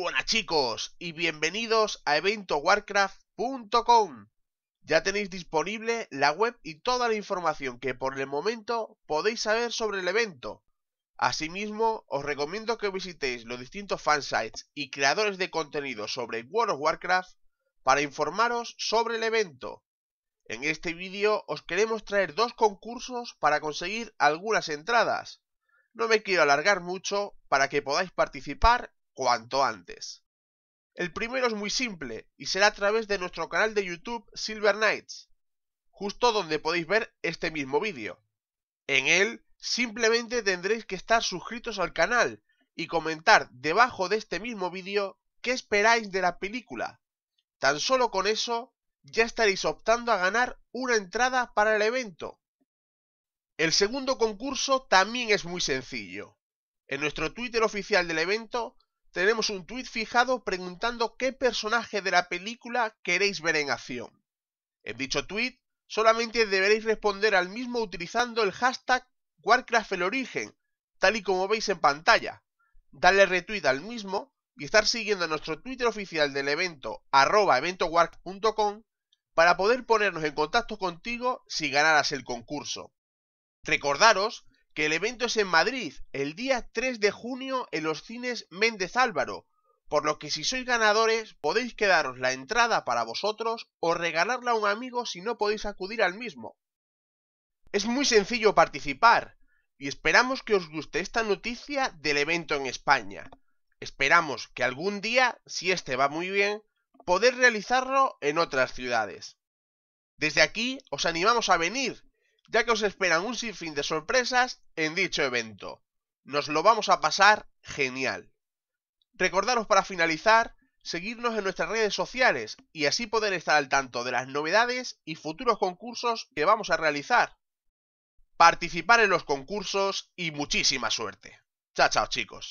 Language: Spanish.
buenas chicos y bienvenidos a eventowarcraft.com. Ya tenéis disponible la web y toda la información que por el momento podéis saber sobre el evento. Asimismo, os recomiendo que visitéis los distintos fansites y creadores de contenido sobre World of Warcraft para informaros sobre el evento. En este vídeo os queremos traer dos concursos para conseguir algunas entradas. No me quiero alargar mucho para que podáis participar cuanto antes. El primero es muy simple y será a través de nuestro canal de YouTube Silver Knights, justo donde podéis ver este mismo vídeo. En él simplemente tendréis que estar suscritos al canal y comentar debajo de este mismo vídeo qué esperáis de la película. Tan solo con eso ya estaréis optando a ganar una entrada para el evento. El segundo concurso también es muy sencillo. En nuestro Twitter oficial del evento tenemos un tweet fijado preguntando qué personaje de la película queréis ver en acción. En dicho tweet solamente deberéis responder al mismo utilizando el hashtag Warcraft el origen, tal y como veis en pantalla. Darle retweet al mismo y estar siguiendo nuestro Twitter oficial del evento arroba para poder ponernos en contacto contigo si ganaras el concurso. Recordaros que el evento es en Madrid, el día 3 de junio en los cines Méndez Álvaro, por lo que si sois ganadores podéis quedaros la entrada para vosotros o regalarla a un amigo si no podéis acudir al mismo. Es muy sencillo participar y esperamos que os guste esta noticia del evento en España. Esperamos que algún día, si este va muy bien, poder realizarlo en otras ciudades. Desde aquí os animamos a venir ya que os esperan un sinfín de sorpresas en dicho evento. Nos lo vamos a pasar genial. Recordaros para finalizar seguirnos en nuestras redes sociales y así poder estar al tanto de las novedades y futuros concursos que vamos a realizar. Participar en los concursos y muchísima suerte. Chao, chao chicos.